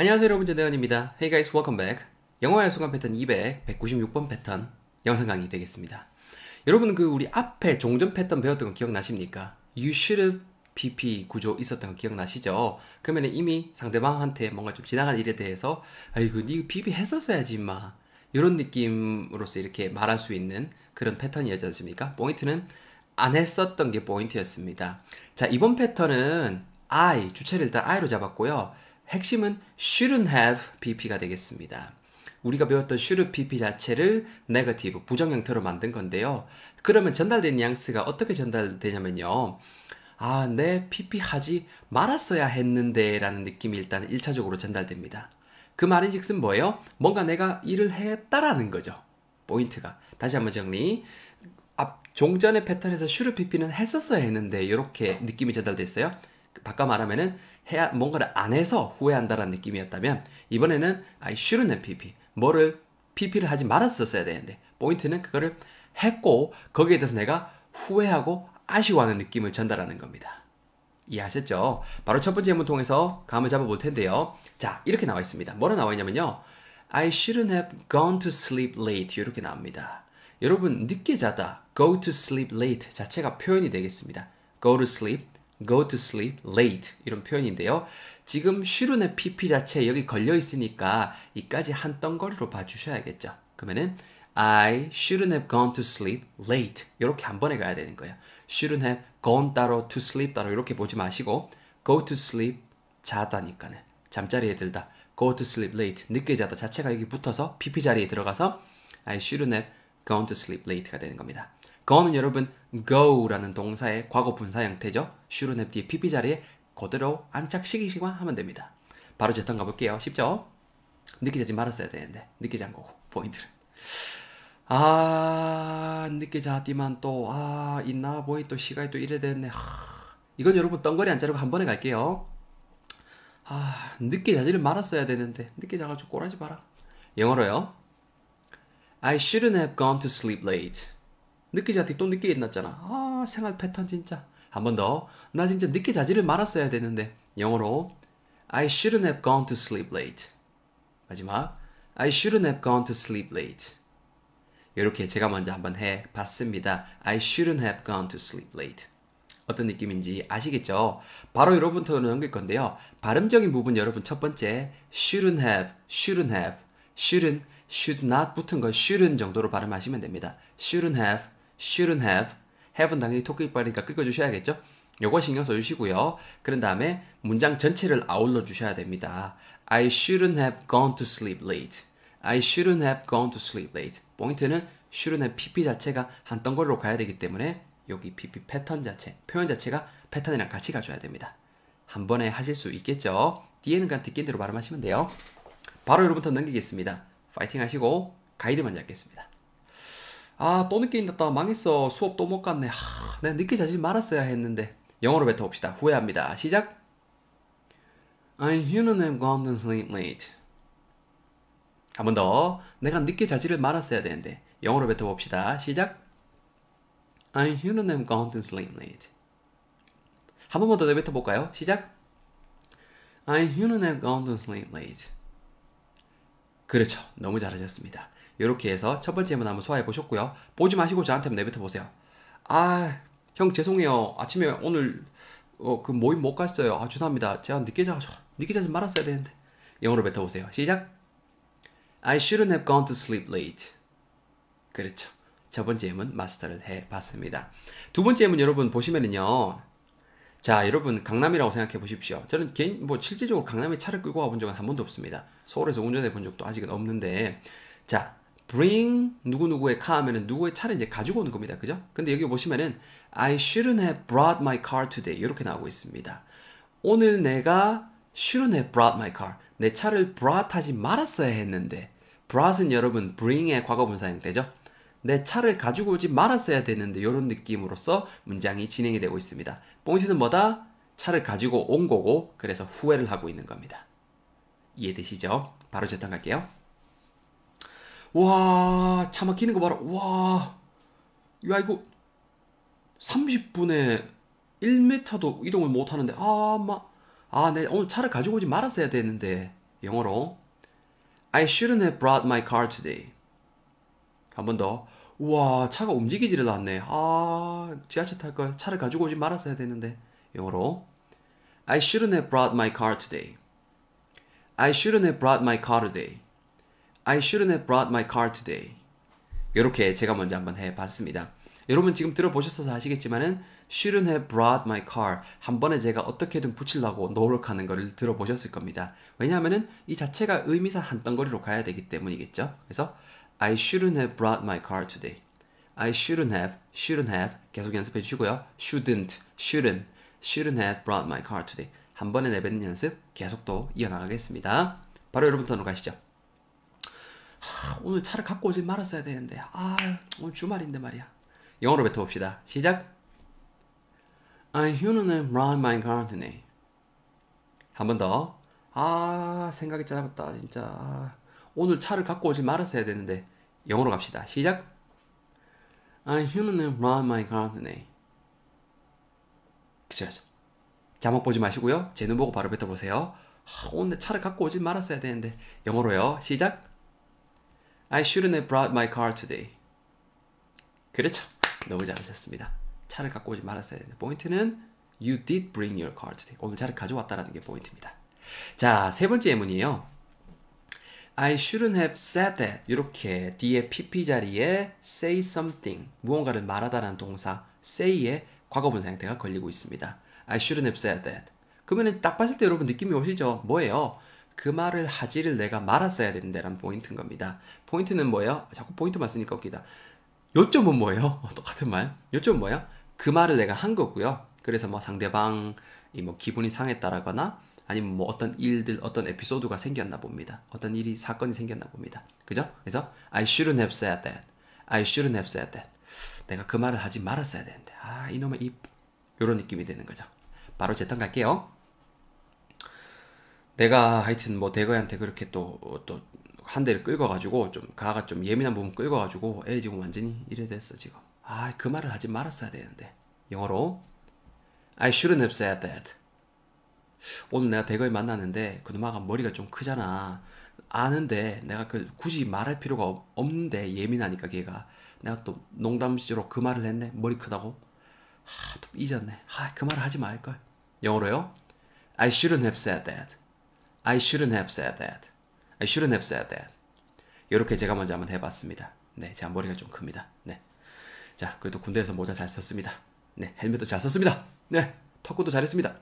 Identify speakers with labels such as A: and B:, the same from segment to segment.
A: 안녕하세요 여러분 제대현입니다 Hey guys welcome back 영어의 순간 패턴 200, 196번 패턴 영상 강의 되겠습니다 여러분 그 우리 앞에 종전 패턴 배웠던 거 기억나십니까? You should PP 구조 있었던 거 기억나시죠? 그러면 이미 상대방한테 뭔가 좀 지나간 일에 대해서 아이고 니 PP 했었어야지 임마 이런 느낌으로서 이렇게 말할 수 있는 그런 패턴이었지 않습니까? 포인트는 안 했었던 게 포인트였습니다 자 이번 패턴은 I 주체를 일단 I로 잡았고요 핵심은 shouldn't have BP가 되겠습니다. 우리가 배웠던 should BP 자체를 negative, 부정 형태로 만든 건데요. 그러면 전달된 뉘앙스가 어떻게 전달되냐면요. 아, 내 네, PP 하지 말았어야 했는데 라는 느낌이 일단 1차적으로 전달됩니다. 그 말인즉슨 뭐예요? 뭔가 내가 일을 했다라는 거죠. 포인트가. 다시 한번 정리. 앞 종전의 패턴에서 슈르 PP는 했었어야 했는데 이렇게 느낌이 전달됐어요. 바꿔 말하면은 해야 뭔가를 안 해서 후회한다라는 느낌이었다면 이번에는 I shouldn't have PP 뭐를 PP를 하지 말았었어야 되는데 포인트는 그거를 했고 거기에 대해서 내가 후회하고 아쉬워하는 느낌을 전달하는 겁니다. 이해하셨죠? 바로 첫 번째 예문 통해서 감을 잡아볼 텐데요. 자, 이렇게 나와 있습니다. 뭐로 나와 있냐면요. I shouldn't have gone to sleep late 이렇게 나옵니다. 여러분 늦게 자다 go to sleep late 자체가 표현이 되겠습니다. go to sleep go to sleep late 이런 표현인데요. 지금 슈른의 PP 자체 여기 걸려 있으니까 이까지 한 덩거리로 봐주셔야겠죠. 그러면은 I shouldn't have gone to sleep late 이렇게 한 번에 가야 되는 거예요. shouldn't have gone 따로 to sleep 따로 이렇게 보지 마시고 go to sleep 자다니까는 잠자리에 들다 go to sleep late 늦게 자다 자체가 여기 붙어서 PP 자리에 들어가서 I shouldn't have gone to sleep late가 되는 겁니다. go는 여러분 go라는 동사의 과거 분사 형태죠. 슈르넵 뒤에 pp 자리에 그대로 안착시키기만 하면 됩니다. 바로 제턴 가볼게요. 쉽죠? 느끼자지 말았어야 되는데 느끼지 않고 포인트는 아 느끼자지만 또아 있나 보이 또 시간이 또 이래 됐네 하, 이건 여러분 덩거리 안 자르고 한 번에 갈게요 아 느끼자지를 말았어야 되는데 느끼자가지고 꼬라지 봐라 영어로요 I shouldn't have gone to sleep late 늦게 자지 또 늦게 일어났잖아. 아 생활 패턴 진짜. 한 번 더. 나 진짜 늦게 자지를 말았어야 되는데. 영어로 I shouldn't have gone to sleep late. 마지막 I shouldn't have gone to sleep late. 이렇게 제가 먼저 한 번 해 봤습니다. I shouldn't have gone to sleep late. 어떤 느낌인지 아시겠죠? 바로 여러분부터 넘길 건데요. 발음적인 부분 여러분 첫 번째 shouldn't have, shouldn't have, shouldn't, should not 붙은 거 shouldn't 정도로 발음하시면 됩니다. shouldn't have, shouldn't have. have는 당연히 토끼발이니까 긁어주셔야겠죠? 요거 신경 써주시고요. 그런 다음에 문장 전체를 아울러 주셔야 됩니다. I shouldn't have gone to sleep late. I shouldn't have gone to sleep late. 포인트는 shouldn't have pp 자체가 한 덩어리로 가야 되기 때문에 여기 pp 패턴 자체, 표현 자체가 패턴이랑 같이 가줘야 됩니다. 한 번에 하실 수 있겠죠? 뒤에는 그냥 듣기대로 발음하시면 돼요. 바로 여러분부터 넘기겠습니다. 파이팅 하시고 가이드만 잡겠습니다. 아, 또 늦게 일났다. 망했어. 수업 또 못 갔네. 하, 내가 늦게 자지 말았어야 했는데. 영어로 뱉어봅시다. 후회합니다. 시작. I shouldn't have gone to sleep late. 한 번 더. 내가 늦게 자지를 말았어야 되는데. 영어로 뱉어봅시다. 시작. I shouldn't have gone to sleep late. 한 번만 더 내뱉어볼까요? 시작. I shouldn't have gone to sleep late. 그렇죠. 너무 잘하셨습니다. 이렇게 해서 첫 번째 문 한번 소화해 보셨고요. 보지 마시고 저한테 한번 내뱉어 보세요. 아, 형 죄송해요. 아침에 오늘 어, 그 모임 못 갔어요. 아, 죄송합니다. 제가 늦게 자가고 늦게 자지 말았어야 되는데. 영어로 뱉어 보세요. 시작. I shouldn't have gone to sleep late. 그렇죠. 첫 번째 문 마스터를 해봤습니다. 두 번째 문 여러분 보시면은요. 자, 여러분 강남이라고 생각해 보십시오. 저는 개인 뭐 실질적으로 강남에 차를 끌고 가본 적은 한 번도 없습니다. 서울에서 운전해 본 적도 아직은 없는데 자, bring 누구누구의 car 하면은 누구의 차를 이제 가지고 오는 겁니다. 그죠? 근데 여기 보시면은 I shouldn't have brought my car today 이렇게 나오고 있습니다. 오늘 내가 shouldn't have brought my car 내 차를 brought 하지 말았어야 했는데 brought은 여러분 bring의 과거분사 형태죠. 내 차를 가지고 오지 말았어야 되는데 이런 느낌으로써 문장이 진행이 되고 있습니다. 포치는 뭐다? 차를 가지고 온 거고 그래서 후회를 하고 있는 겁니다. 이해되시죠? 바로 재탕 갈게요. 와, 차 막히는 거 봐라. 와, 야, 이거 30분에 1m도 이동을 못 하는데, 아, 막, 아, 내 오늘 차를 가지고 오지 말았어야 되는데, 영어로. I shouldn't have brought my car today. 한 번 더. 우와, 차가 움직이지를 않네. 아, 지하철 탈 걸. 차를 가지고 오지 말았어야 되는데. 영어로. I shouldn't have brought my car today. I shouldn't have brought my car today. I shouldn't have brought my car today. 이렇게 제가 먼저 한번 해봤습니다. 여러분 지금 들어보셨어서 아시겠지만은 shouldn't have brought my car 한 번에 제가 어떻게든 붙이려고 노력하는 것을 들어보셨을 겁니다. 왜냐하면은 이 자체가 의미상한 덩거리로 가야 되기 때문이겠죠. 그래서 I shouldn't have brought my car today. I shouldn't have, shouldn't have 계속 연습해 주시고요. shouldn't, shouldn't, shouldn't have brought my car today. 한 번에 내뱉는 연습 계속 또 이어나가겠습니다. 바로 여러분 터으로 가시죠. 오늘 차를 갖고 오지 말았어야 되는데 아 오늘 주말인데 말이야 영어로 뱉어봅시다 시작 I shouldn't run my car today 한 번 더아 생각이 짧았다 진짜 오늘 차를 갖고 오지 말았어야 되는데 영어로 갑시다 시작 I shouldn't run my car today 그쵸 자막 보지 마시고요 제 눈 보고 바로 뱉어보세요 아, 오늘 차를 갖고 오지 말았어야 되는데 영어로요 시작 I shouldn't have brought my car today. 그렇죠. 너무 잘하셨습니다. 차를 갖고 오지 말았어야 되는데 포인트는 You did bring your car today. 오늘 차를 가져왔다라는 게 포인트입니다. 자, 세 번째 예문이에요. I shouldn't have said that. 이렇게 뒤에 pp 자리에 say something, 무언가를 말하다라는 동사 say에 과거분 상태가 걸리고 있습니다. I shouldn't have said that. 그러면 딱 봤을 때 여러분 느낌이 오시죠? 뭐예요? 그 말을 하지를 내가 말았어야 되는데란 포인트인 겁니다. 포인트는 뭐예요? 자꾸 포인트만 쓰니까 웃기다. 요점은 뭐예요? 똑같은 말. 요점은 뭐예요? 그 말을 내가 한 거고요. 그래서 뭐 상대방이 뭐 기분이 상했다라거나 아니면 뭐 어떤 일들, 어떤 에피소드가 생겼나 봅니다. 어떤 일이, 사건이 생겼나 봅니다. 그죠? 그래서 I shouldn't have said that. I shouldn't have said that. 내가 그 말을 하지 말았어야 되는데. 아, 이놈의 입. 요런 느낌이 되는 거죠. 바로 재탕 갈게요. 내가 하여튼 뭐 대거한테 그렇게 또 또 한 대를 끌거가지고 좀 가가 좀 예민한 부분 끌거가지고 애 지금 완전히 이래 됐어 지금 아그 말을 하지 말았어야 되는데 영어로 I shouldn't have said that 오늘 내가 대거에 만났는데 그 누마가 머리가 좀 크잖아 아는데 내가 그 굳이 말할 필요가 없는데 예민하니까 걔가 내가 또 농담식으로 그 말을 했네 머리 크다고 하또 잊었네 아그 말을 하지 말걸 영어로요 I shouldn't have said that I shouldn't have said that. I shouldn't have said that. 이렇게 제가 먼저 한번 해봤습니다. 네, 제 앞머리가 좀 큽니다. 네. 자, 그래도 군대에서 모자 잘 썼습니다. 네, 헬멧도 잘 썼습니다. 네, 턱구도 잘했습니다.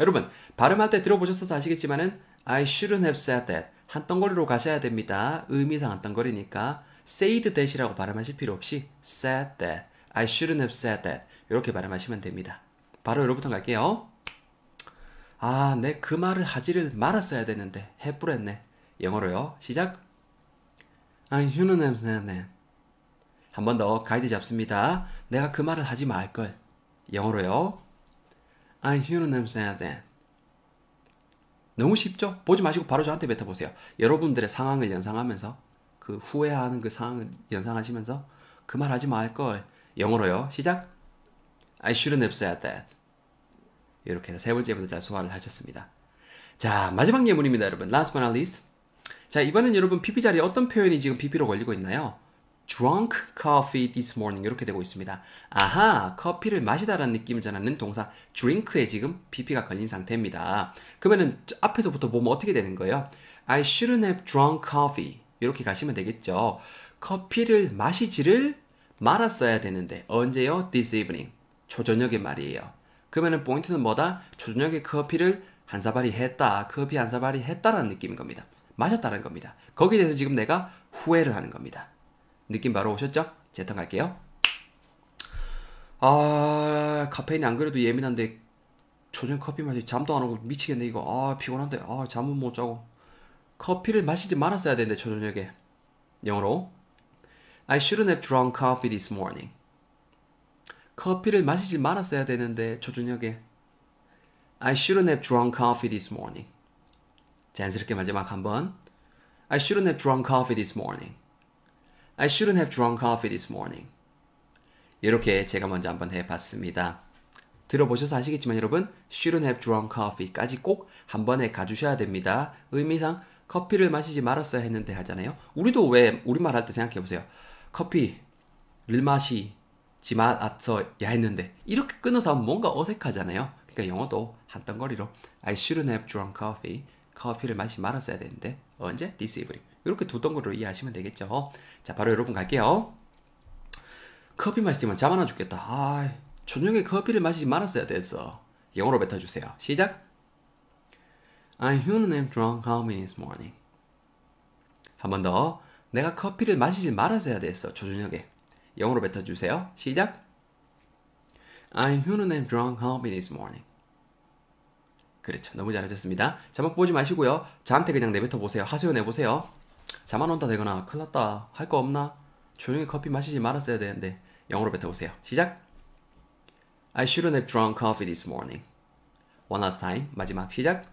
A: 여러분, 발음할 때 들어보셨어서 아시겠지만은 I shouldn't have said that. 한덩거리로 가셔야 됩니다. 의미상 한덩거리니까 said that이라고 발음하실 필요 없이 said that. I shouldn't have said that. 이렇게 발음하시면 됩니다. 바로 여러부터 분 갈게요. 아, 내그 네, 말을 하지를 말았어야 되는데 해뿌렸네. 영어로요. 시작. 아니, 휴는 냄새네. 한번 더 가이드 잡습니다. 내가 그 말을 하지 말걸. 영어로요. 아니, 휴는 냄새네. 너무 쉽죠? 보지 마시고 바로 저한테 뱉어보세요. 여러분들의 상황을 연상하면서 그 후회하는 그 상황을 연상하시면서 그 말 하지 말걸. 영어로요. 시작. I shouldn't have said that. 이렇게 해서 세 번째 분자 소화를 하셨습니다. 자, 마지막 예문입니다, 여러분. Last but not least. 자, 이번엔 여러분 PP 자리에 어떤 표현이 지금 PP로 걸리고 있나요? drunk coffee this morning 이렇게 되고 있습니다. 아하, 커피를 마시다라는 느낌을 전하는 동사 drink에 지금 pp가 걸린 상태입니다. 그러면은 앞에서부터 보면 어떻게 되는 거예요? I shouldn't have drunk coffee 이렇게 가시면 되겠죠. 커피를 마시지를 말았어야 되는데 언제요? This evening. 초저녁에 말이에요. 그러면은 포인트는 뭐다? 초저녁에 커피를 한 사발이 했다. 커피 한 사발이 했다라는 느낌인 겁니다. 마셨다는 겁니다. 거기에 대해서 지금 내가 후회를 하는 겁니다. 느낌 바로 오셨죠? 재탕 갈게요. 아, 카페인이 안 그래도 예민한데 초전 커피 마시 잠도 안 오고 미치겠네 이거. 아, 피곤한데. 아, 잠은 못 자고. 커피를 마시지 말았어야 되는데 초저녁에. 영어로 I shouldn't have drunk coffee this morning. 커피를 마시지 말았어야 되는데 초저녁에 I shouldn't have drunk coffee this morning. 자연스럽게 마지막 한번 I shouldn't have drunk coffee this morning. I shouldn't have drunk coffee this morning. 이렇게 제가 먼저 한번 해봤습니다. 들어보셔서 아시겠지만 여러분 shouldn't have drunk coffee까지 꼭 한 번에 가주셔야 됩니다. 의미상 커피를 마시지 말았어야 했는데 하잖아요. 우리도 왜 우리말 할때 생각해보세요. 커피를 마시 지만 아서 야했는데 이렇게 끊어서 뭔가 어색하잖아요. 그러니까 영어도 한덩거리로 I shouldn't have drunk coffee. 커피를 마시 말았어야 되는데 언제? this evening. 이렇게 두 덩어리로 이해하시면 되겠죠. 자, 바로 여러분 갈게요. 커피 마시만잠안와 죽겠다. 아, 저녁에 커피를 마시지 말았어야 됐어. 영어로 뱉어주세요. 시작. I shouldn't have drunk coffee this morning. 한 번 더. 내가 커피를 마시지 말았어야 됐어. 저 저녁에. 영어로 뱉어주세요. 시작! I'm human and drunk home this morning. 그렇죠. 너무 잘하셨습니다. 자막 보지 마시고요. 저한테 그냥 내뱉어 보세요. 하소연 해보세요. 자만 온다 되거나 큰일 났다. 할 거 없나? 조용히 커피 마시지 말았어야 되는데 영어로 뱉어보세요. 시작! I shouldn't have drunk coffee this morning. One last time. 마지막 시작!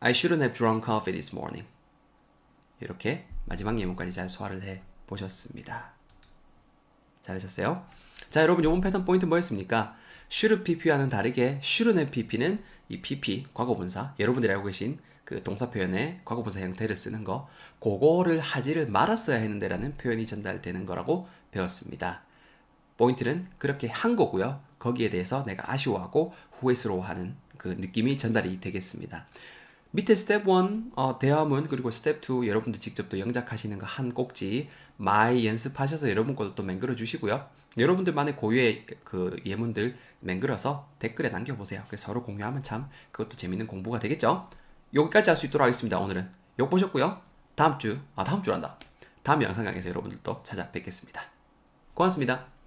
A: I shouldn't have drunk coffee this morning. 이렇게 마지막 예문까지 잘 소화를 해 보셨습니다. 잘하셨어요. 자, 여러분 요번 패턴 포인트 뭐였습니까? 슈르 PP와는 다르게 슈르네 PP는 이 PP 과거분사 여러분들이 알고 계신 그 동사 표현의 과거분사 형태를 쓰는 거 그거를 하지를 말았어야 했는데라는 표현이 전달되는 거라고 배웠습니다. 포인트는 그렇게 한 거고요. 거기에 대해서 내가 아쉬워하고 후회스러워하는 그 느낌이 전달이 되겠습니다. 밑에 스텝 1 어, 대화문 그리고 스텝 2 여러분들 직접 또 영작하시는 거 한 꼭지 마이 연습하셔서 여러분 것도 또 맹글어 주시고요. 여러분들만의 고유의 그 예문들 맹글어서 댓글에 남겨보세요. 서 서로 공유하면 참 그것도 재밌는 공부가 되겠죠. 여기까지 할 수 있도록 하겠습니다. 오늘은 욕 보셨고요. 다음 주, 아 다음 주란다. 다음 영상강에서 여러분들도 찾아뵙겠습니다. 고맙습니다.